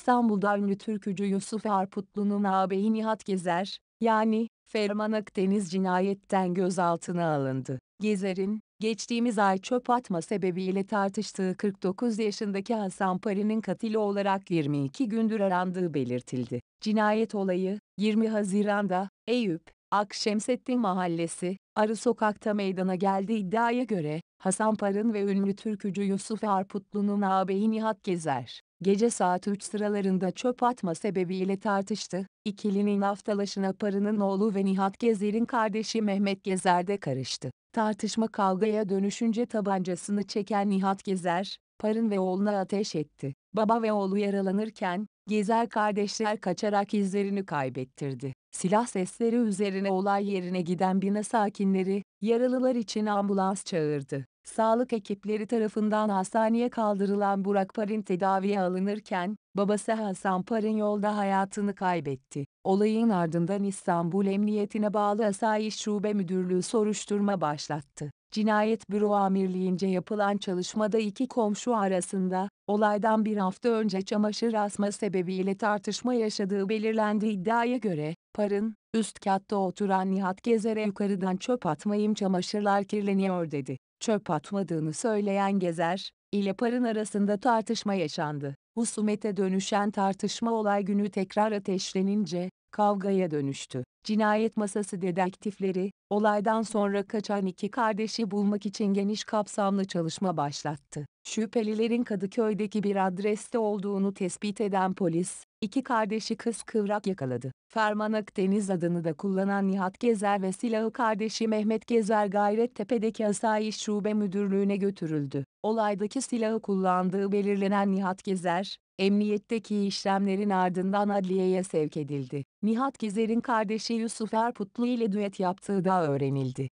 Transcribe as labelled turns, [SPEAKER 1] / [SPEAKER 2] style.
[SPEAKER 1] İstanbul'da ünlü türkücü Yusuf Harputlu'nun ağabeyi Nihat Gezer, yani Ferman Akdeniz cinayetten gözaltına alındı. Gezer'in, geçtiğimiz ay çöp atma sebebiyle tartıştığı 49 yaşındaki Hasan Pari'nin katili olarak 22 gündür arandığı belirtildi. Cinayet olayı, 20 Haziran'da, Eyüp, Akşemseddin Mahallesi, Arı Sokak'ta meydana geldi iddiaya göre, Hasan Parın ve ünlü türkücü Yusuf Arputlu'nun ağabeyi Nihat Gezer, gece saat 3 sıralarında çöp atma sebebiyle tartıştı. İkilinin haftalaşına Parın oğlu ve Nihat Gezer'in kardeşi Mehmet Gezer de karıştı. Tartışma kavgaya dönüşünce tabancasını çeken Nihat Gezer, Parın ve oğluna ateş etti. Baba ve oğlu yaralanırken, Gezer kardeşler kaçarak izlerini kaybettirdi. Silah sesleri üzerine olay yerine giden bina sakinleri, yaralılar için ambulans çağırdı. Sağlık ekipleri tarafından hastaneye kaldırılan Burak Par'in tedaviye alınırken, babası Hasan Parin yolda hayatını kaybetti. Olayın ardından İstanbul Emniyetine bağlı Asayiş Şube Müdürlüğü soruşturma başlattı. Cinayet Büro Amirliğince yapılan çalışmada iki komşu arasında, olaydan bir hafta önce çamaşır asma sebebiyle tartışma yaşadığı belirlendi iddiaya göre, Par'ın, üst katta oturan Nihat Gezer'e yukarıdan çöp atmayım çamaşırlar kirleniyor dedi. Çöp atmadığını söyleyen Gezer, ile Par'ın arasında tartışma yaşandı. Husumete dönüşen tartışma olay günü tekrar ateşlenince, kavgaya dönüştü. Cinayet masası dedektifleri, olaydan sonra kaçan iki kardeşi bulmak için geniş kapsamlı çalışma başlattı. Şüphelilerin Kadıköy'deki bir adreste olduğunu tespit eden polis, iki kardeşi kız kıvrak yakaladı. Ferman Akdeniz adını da kullanan Nihat Gezer ve silahı kardeşi Mehmet Gezer Gayrettepe'deki Asayiş Şube Müdürlüğü'ne götürüldü. Olaydaki silahı kullandığı belirlenen Nihat Gezer, emniyetteki işlemlerin ardından adliyeye sevk edildi. Nihat Gezer'in kardeşi Yusuf Erputlu ile düet yaptığı da öğrenildi.